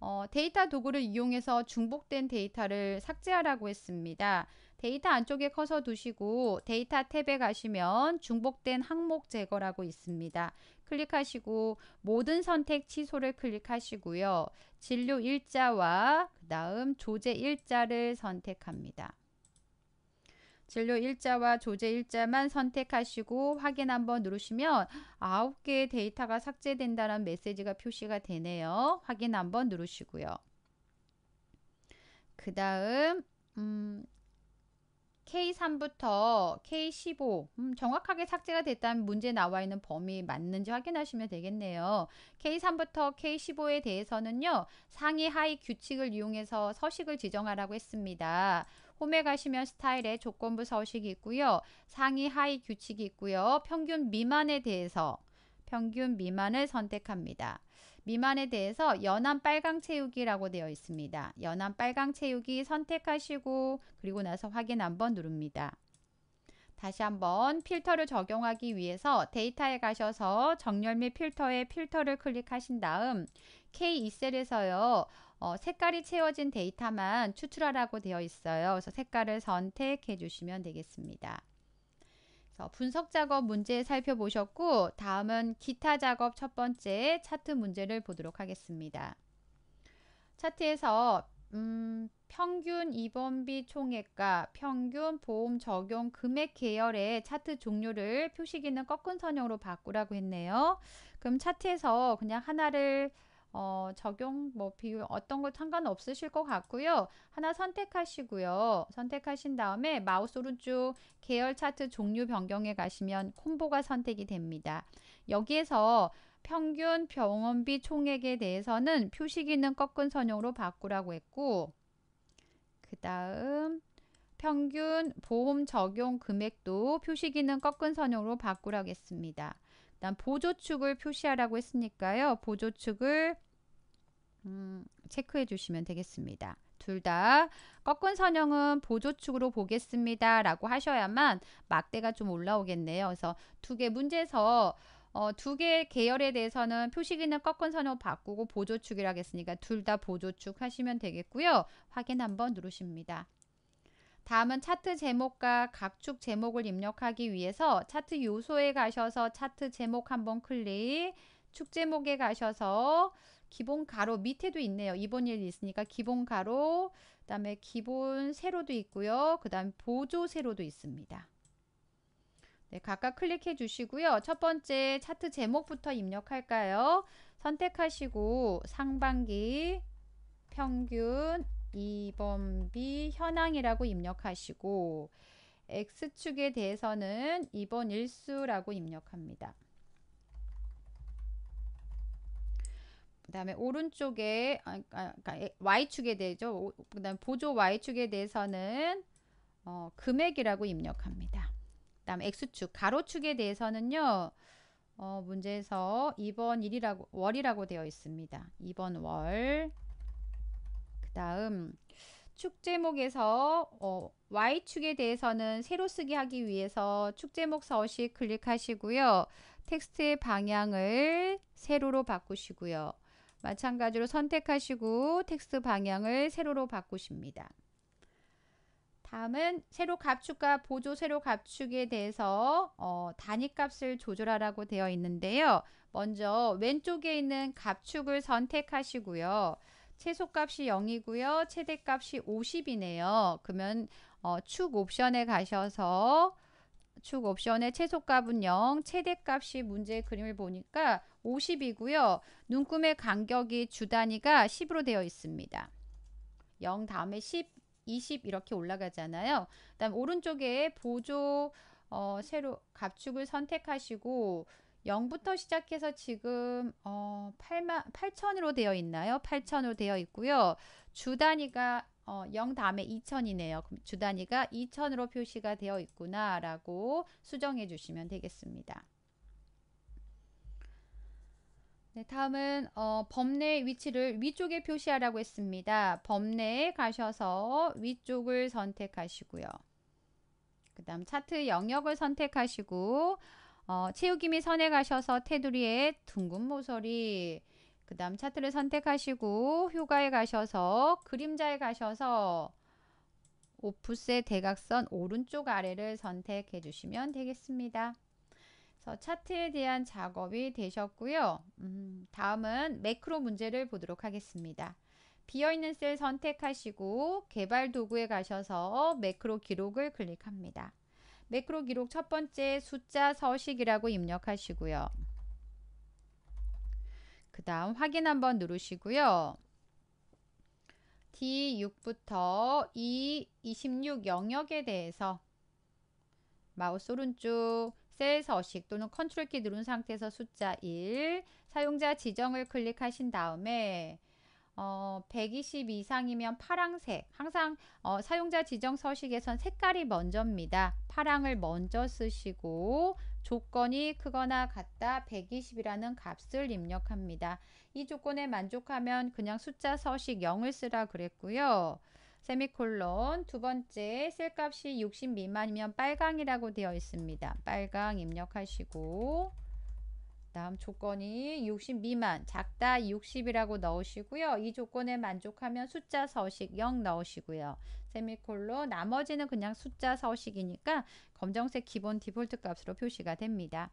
어, 데이터 도구를 이용해서 중복된 데이터를 삭제하라고 했습니다. 데이터 안쪽에 커서 두시고 데이터 탭에 가시면 중복된 항목 제거라고 있습니다. 클릭하시고 모든 선택 취소를 클릭하시고요. 진료 일자와 그 다음 조제 일자를 선택합니다. 진료 일자와 조제 일자만 선택하시고 확인 한번 누르시면 9개의 데이터가 삭제된다는 메시지가 표시가 되네요. 확인 한번 누르시고요. 그 다음 음, K3부터 K15 음, 정확하게 삭제가 됐다면 문제 나와 있는 범위 맞는지 확인하시면 되겠네요. K3부터 K15에 대해서는요. 상위 하위 규칙을 이용해서 서식을 지정하라고 했습니다. 홈에 가시면 스타일에 조건부 서식이 있고요. 상위 하위 규칙이 있고요. 평균 미만에 대해서 평균 미만을 선택합니다. 미만에 대해서 연한 빨강 채우기라고 되어 있습니다. 연한 빨강 채우기 선택하시고 그리고 나서 확인 한번 누릅니다. 다시 한번 필터를 적용하기 위해서 데이터에 가셔서 정렬 및 필터에 필터를 클릭하신 다음 K2셀에서요. 어, 색깔이 채워진 데이터만 추출하라고 되어 있어요. 그래서 색깔을 선택해 주시면 되겠습니다. 분석 작업 문제 살펴보셨고 다음은 기타 작업 첫 번째 차트 문제를 보도록 하겠습니다. 차트에서 음, 평균 입원비 총액과 평균 보험 적용 금액 계열의 차트 종류를 표시기는 꺾은 선형으로 바꾸라고 했네요. 그럼 차트에서 그냥 하나를 어, 적용 뭐 비율 어떤 거 상관없으실 것 같고요. 하나 선택하시고요. 선택하신 다음에 마우스 오른쪽 계열 차트 종류 변경에 가시면 콤보가 선택이 됩니다. 여기에서 평균 병원비 총액에 대해서는 표시기는 꺾은 선형으로 바꾸라고 했고 그 다음 평균 보험 적용 금액도 표시기는 꺾은 선형으로 바꾸라고 했습니다. 보조축을 표시하라고 했으니까요. 보조축을 음, 체크해 주시면 되겠습니다. 둘 다 꺾은 선형은 보조축으로 보겠습니다. 라고 하셔야만 막대가 좀 올라오겠네요. 그래서 두 개 문제에서 어, 두개 계열에 대해서는 표식이는 꺾은 선형 바꾸고 보조축이라 하 겠으니까 둘 다 보조축 하시면 되겠고요. 확인 한번 누르십니다. 다음은 차트 제목과 각축 제목을 입력하기 위해서 차트 요소에 가셔서 차트 제목 한번 클릭, 축 제목에 가셔서 기본 가로 밑에도 있네요. 2번 1 있으니까 기본 가로 그 다음에 기본 세로도 있고요. 그 다음 보조 세로도 있습니다. 네, 각각 클릭해 주시고요. 첫 번째 차트 제목부터 입력할까요? 선택하시고 상반기 평균 2번비 현황이라고 입력하시고 X축에 대해서는 2번 일수라고 입력합니다. 다음에 오른쪽에 아, 그러니까, 그러니까 Y축에 대해서 그 다음 보조 Y축에 대해서는 어, 금액이라고 입력합니다. 그 다음 X축 가로축에 대해서는요. 어, 문제에서 2번 일이라고 월이라고 되어 있습니다. 2번 월. 그 다음 축 제목에서 어, Y축에 대해서는 새로 쓰기 하기 위해서 축 제목 서식 클릭하시고요. 텍스트의 방향을 세로로 바꾸시고요. 마찬가지로 선택하시고 텍스트 방향을 세로로 바꾸십니다. 다음은 세로 감축과 보조 세로 감축에 대해서 어, 단위값을 조절하라고 되어 있는데요. 먼저 왼쪽에 있는 감축을 선택하시고요. 최소값이 0이고요. 최대값이 50이네요. 그러면 어, 축 옵션에 가셔서 축 옵션의 최소값은 0, 최대값이 문제 그림을 보니까 50이고요. 눈금의 간격이 주단위가 10으로 되어 있습니다. 0 다음에 10, 20 이렇게 올라가잖아요. 그 다음 오른쪽에 보조 어, 세로 갑축을 선택하시고 0부터 시작해서 지금 어, 8만, 8천으로 되어 있나요? 8천으로 되어 있고요. 주 단위가 어, 0 다음에 2천이네요. 주 단위가 2천으로 표시가 되어 있구나라고 수정해 주시면 되겠습니다. 네, 다음은 어, 범례 위치를 위쪽에 표시하라고 했습니다. 범례에 가셔서 위쪽을 선택하시고요. 그 다음 차트 영역을 선택하시고 어, 채우기 및 선에 가셔서 테두리에 둥근 모서리 그 다음 차트를 선택하시고 효과에 가셔서 그림자에 가셔서 오프셋 대각선 오른쪽 아래를 선택해 주시면 되겠습니다. 그래서 차트에 대한 작업이 되셨고요. 음, 다음은 매크로 문제를 보도록 하겠습니다. 비어있는 셀 선택하시고 개발 도구에 가셔서 매크로 기록을 클릭합니다. 매크로 기록 첫 번째 숫자 서식이라고 입력하시고요. 그 다음 확인 한번 누르시고요. D6부터 E26 영역에 대해서 마우스 오른쪽 셀 서식 또는 컨트롤 키 누른 상태에서 숫자 1 사용자 지정을 클릭하신 다음에 어, 120 이상이면 파랑색 항상 어, 사용자 지정 서식에선 색깔이 먼저입니다. 파랑을 먼저 쓰시고 조건이 크거나 같다 120이라는 값을 입력합니다. 이 조건에 만족하면 그냥 숫자 서식 0을 쓰라 그랬고요. 세미콜론 두 번째 셀값이 60 미만이면 빨강이라고 되어 있습니다. 빨강 입력하시고 다음 조건이 60 미만 작다 60이라고 넣으시고요. 이 조건에 만족하면 숫자 서식 0 넣으시고요. 세미콜론 나머지는 그냥 숫자 서식이니까 검정색 기본 디폴트 값으로 표시가 됩니다.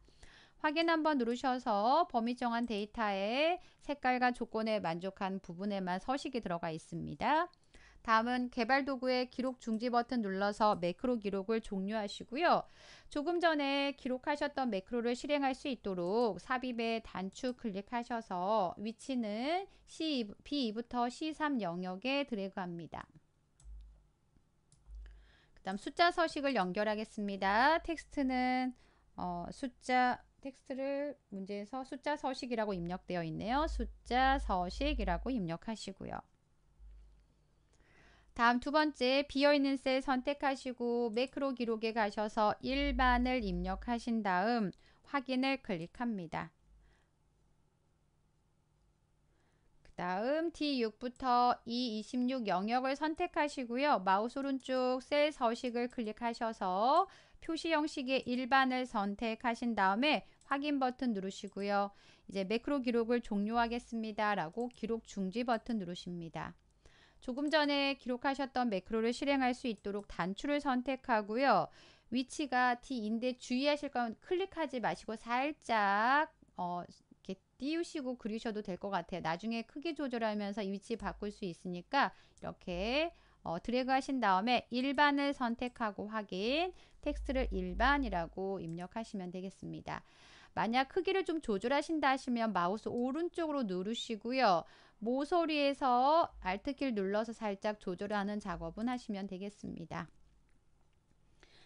확인 한번 누르셔서 범위 정한 데이터의 색깔과 조건에 만족한 부분에만 서식이 들어가 있습니다. 다음은 개발 도구의 기록 중지 버튼 눌러서 매크로 기록을 종료하시고요. 조금 전에 기록하셨던 매크로를 실행할 수 있도록 삽입에 단추 클릭하셔서 위치는 C, B2부터 C3 영역에 드래그합니다. 그 다음 숫자 서식을 연결하겠습니다. 텍스트는 어, 숫자 텍스트를 문제에서 숫자 서식이라고 입력되어 있네요. 숫자 서식이라고 입력하시고요. 다음 두 번째 비어있는 셀 선택하시고 매크로 기록에 가셔서 일반을 입력하신 다음 확인을 클릭합니다. 그 다음 D6부터 E26 영역을 선택하시고요. 마우스 오른쪽 셀 서식을 클릭하셔서 표시 형식의 일반을 선택하신 다음에 확인 버튼 누르시고요. 이제 매크로 기록을 종료하겠습니다. 라고 기록 중지 버튼 누르십니다. 조금 전에 기록하셨던 매크로를 실행할 수 있도록 단추를 선택하고요. 위치가 d 인데 주의하실 건 클릭하지 마시고 살짝 어, 이렇게 띄우시고 그리셔도 될 것 같아요. 나중에 크기 조절하면서 위치 바꿀 수 있으니까 이렇게 어, 드래그 하신 다음에 일반을 선택하고 확인, 텍스트를 일반이라고 입력하시면 되겠습니다. 만약 크기를 좀 조절하신다 하시면 마우스 오른쪽으로 누르시고요. 모서리에서 a l t 키를 눌러서 살짝 조절하는 작업은 하시면 되겠습니다.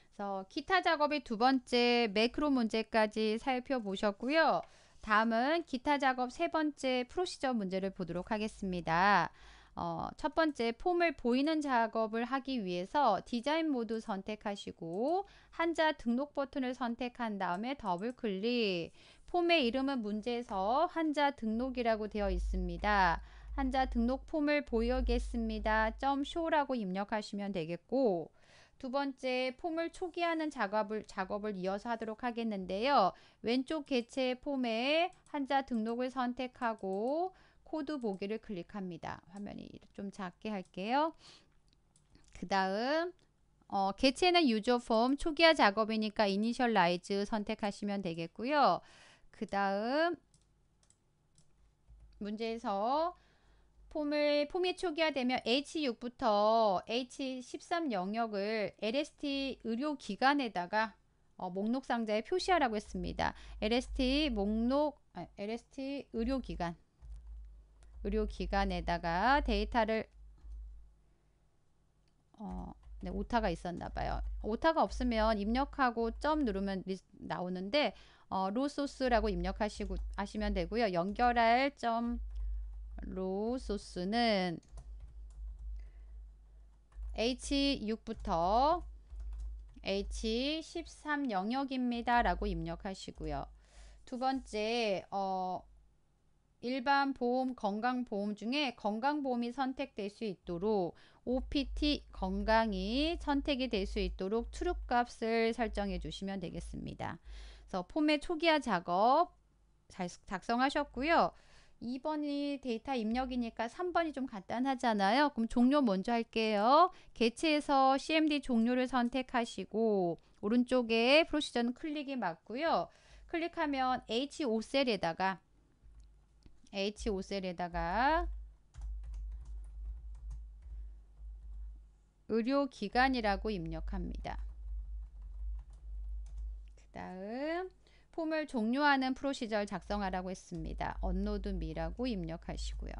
그래서 기타 작업의 두 번째 매크로 문제까지 살펴보셨고요. 다음은 기타 작업 세 번째 프로시저 문제를 보도록 하겠습니다. 어, 첫 번째 폼을 보이는 작업을 하기 위해서 디자인 모드 선택하시고 한자 등록 버튼을 선택한 다음에 더블 클릭 폼의 이름은 문제에서 환자 등록이라고 되어 있습니다. 환자 등록 폼을 보여겠습니다. show라고 입력하시면 되겠고 두 번째 폼을 초기하는 작업을 작업을 이어서 하도록 하겠는데요. 왼쪽 개체 폼에 환자 등록을 선택하고 코드 보기를 클릭합니다. 화면이 좀 작게 할게요. 그 다음 어, 개체는 유저 폼 초기화 작업이니까 이니셜라이즈 선택하시면 되겠고요. 그 다음 문제에서 폼을, 폼이 초기화되면 H6부터 H13 영역을 LST 의료기관에다가 어, 목록 상자에 표시하라고 했습니다. LST 목록, 아, LST 의료기관, 의료기관에다가 데이터를 어, 네, 오타가 있었나 봐요. 오타가 없으면 입력하고 점 누르면 나오는데 어, 로소스라고 입력하시고 하시면 되고요. 연결할 점 로소스는 H6부터 H13 영역입니다. 라고 입력하시고요. 두 번째, 어, 일반 보험, 건강보험 중에 건강보험이 선택될 수 있도록 OPT 건강이 선택이 될 수 있도록 트루 값을 설정해 주시면 되겠습니다. 그래서 폼의 초기화 작업 작성하셨고요. 2번이 데이터 입력이니까 3번이 좀 간단하잖아요. 그럼 종료 먼저 할게요. 개체에서 CMD 종료를 선택하시고 오른쪽에 프로시전 클릭이 맞고요. 클릭하면 H5셀에다가 H5셀에다가 의료기관이라고 입력합니다. 다음 폼을 종료하는 프로시절 작성하라고 했습니다. 언노드 미라고 입력하시고요.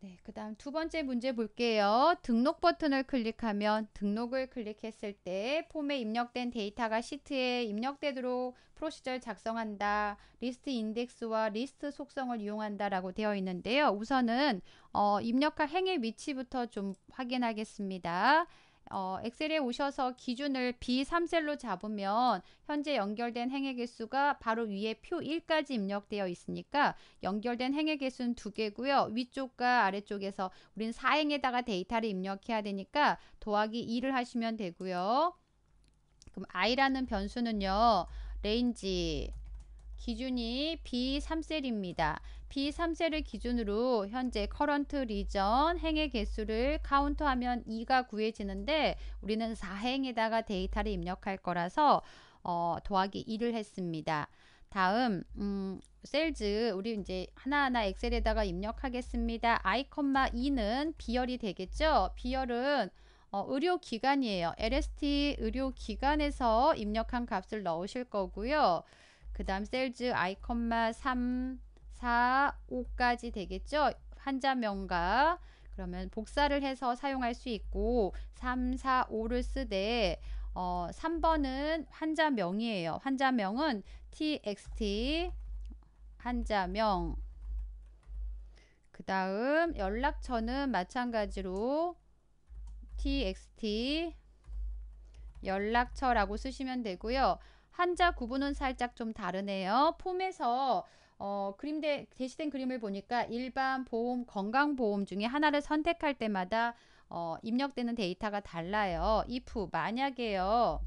네, 그 다음 두 번째 문제 볼게요. 등록 버튼을 클릭하면 등록을 클릭했을 때 폼에 입력된 데이터가 시트에 입력되도록 프로시절 작성한다. 리스트 인덱스와 리스트 속성을 이용한다 라고 되어 있는데요. 우선은 어, 입력할 행의 위치부터 좀 확인하겠습니다. 어, 엑셀에 오셔서 기준을 B3셀로 잡으면 현재 연결된 행의 개수가 바로 위에 표 1까지 입력되어 있으니까 연결된 행의 개수는 두 개고요. 위쪽과 아래쪽에서 우린 4행에다가 데이터를 입력해야 되니까 더하기 2를 하시면 되고요. 그럼 i라는 변수는요. 레인지 기준이 B3셀입니다. B3셀을 기준으로 현재 커런트 리전 행의 개수를 카운트하면 2가 구해지는데 우리는 4행에다가 데이터를 입력할 거라서 어, 더하기 2를 했습니다. 다음 음, 셀즈 우리 이제 하나하나 엑셀에다가 입력하겠습니다. 아이컴마 2는 비열이 되겠죠. 비열은 어, 의료기관이에요. LST 의료기관에서 입력한 값을 넣으실 거고요. 그 다음 셀즈 i, 3, 4, 5까지 되겠죠. 환자명과 그러면 복사를 해서 사용할 수 있고 3, 4, 5를 쓰되 어, 3번은 환자명이에요. 환자명은 txt 환자명 그 다음 연락처는 마찬가지로 txt 연락처라고 쓰시면 되고요. 한자 구분은 살짝 좀 다르네요. 폼에서 어, 그림 대, 제시된 그림을 보니까 일반 보험, 건강보험 중에 하나를 선택할 때마다 어, 입력되는 데이터가 달라요. if 만약에요.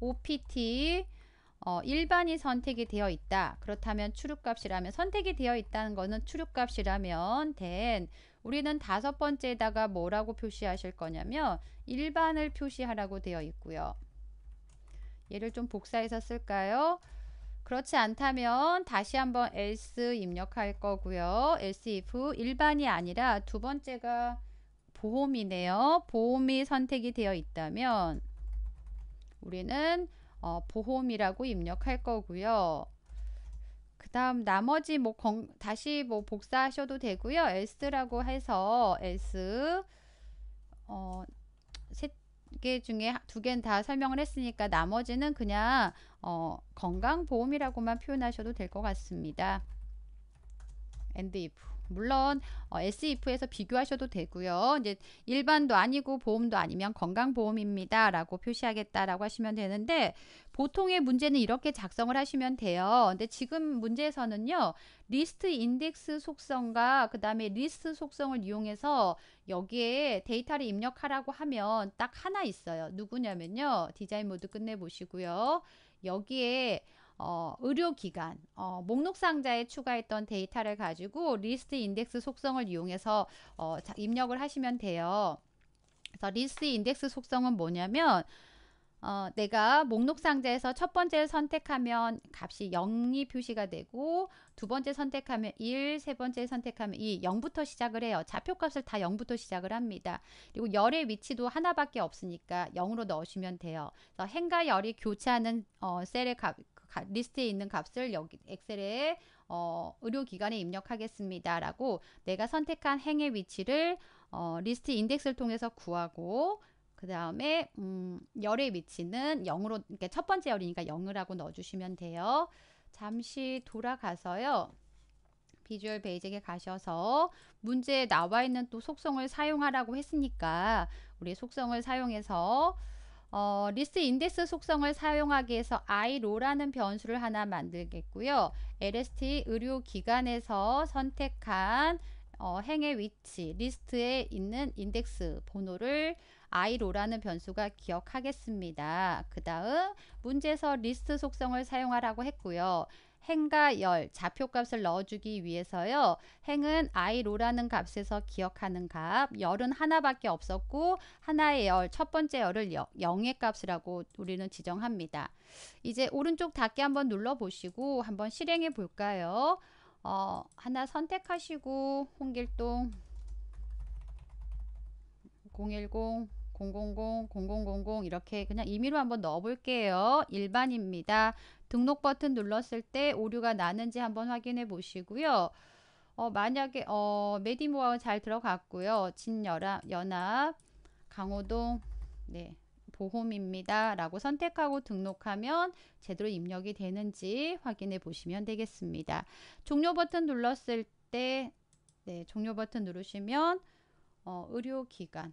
OPT 어, 일반이 선택이 되어 있다. 그렇다면 출입값이라면 선택이 되어 있다는 것은 출입값이라면된 우리는 다섯 번째에다가 뭐라고 표시하실 거냐면 일반을 표시하라고 되어 있고요. 얘를 좀 복사해서 쓸까요? 그렇지 않다면 다시 한번 else 입력할 거고요. else if 일반이 아니라 두 번째가 보험이네요. 보험이 선택이 되어 있다면 우리는 어, 보험이라고 입력할 거고요. 그 다음 나머지 뭐 건, 다시 뭐 복사하셔도 되고요. else라고 해서 else 어, 개 중에 두 개는 다 설명을 했으니까 나머지는 그냥 어, 건강보험이라고만 표현하셔도 될 것 같습니다. and if 물론 어, SEF에서 비교하셔도 되고요. 이제 일반도 아니고 보험도 아니면 건강보험입니다. 라고 표시하겠다라고 하시면 되는데 보통의 문제는 이렇게 작성을 하시면 돼요. 근데 지금 문제에서는요. 리스트 인덱스 속성과 그 다음에 리스트 속성을 이용해서 여기에 데이터를 입력하라고 하면 딱 하나 있어요. 누구냐면요. 디자인 모드 끝내보시고요. 여기에 어, 의료기관, 어, 목록 상자에 추가했던 데이터를 가지고 리스트 인덱스 속성을 이용해서 어, 입력을 하시면 돼요. 그래서 리스트 인덱스 속성은 뭐냐면 어, 내가 목록 상자에서 첫 번째를 선택하면 값이 0이 표시가 되고 두 번째 선택하면 1, 세 번째 선택하면 2, 0부터 시작을 해요. 좌표값을 다 0부터 시작을 합니다. 그리고 열의 위치도 하나밖에 없으니까 0으로 넣으시면 돼요. 그래서 행과 열이 교차하는 어, 셀의 값, 리스트에 있는 값을 여기 엑셀에 어, 의료기관에 입력하겠습니다. 라고 내가 선택한 행의 위치를 어, 리스트 인덱스를 통해서 구하고 그 다음에 음, 열의 위치는 0으로 이렇게 그러니까 첫 번째 열이니까 0을 하고 넣어주시면 돼요. 잠시 돌아가서요. 비주얼 베이직에 가셔서 문제에 나와 있는 또 속성을 사용하라고 했으니까 우리 속성을 사용해서 어, 리스트 인덱스 속성을 사용하기 위해서 i r o 라는 변수를 하나 만들겠고요. LST 의료기관에서 선택한 어, 행의 위치, 리스트에 있는 인덱스 번호를 i r o 라는 변수가 기억하겠습니다. 그 다음 문제에서 리스트 속성을 사용하라고 했고요. 행과 열, 좌표값을 넣어주기 위해서요. 행은 i로라는 값에서 기억하는 값, 열은 하나밖에 없었고 하나의 열, 첫 번째 열을 0의 값이라고 우리는 지정합니다. 이제 오른쪽 닫기 한번 눌러보시고 한번 실행해 볼까요? 어, 하나 선택하시고 홍길동 010 000, 0000 이렇게 그냥 임의로 한번 넣어볼게요. 일반입니다. 등록 버튼 눌렀을 때 오류가 나는지 한번 확인해 보시고요. 어, 만약에 어, 메디모아는 잘 들어갔고요. 진연합 강호동 네, 보험입니다. 라고 선택하고 등록하면 제대로 입력이 되는지 확인해 보시면 되겠습니다. 종료 버튼 눌렀을 때 네, 종료 버튼 누르시면 어, 의료기관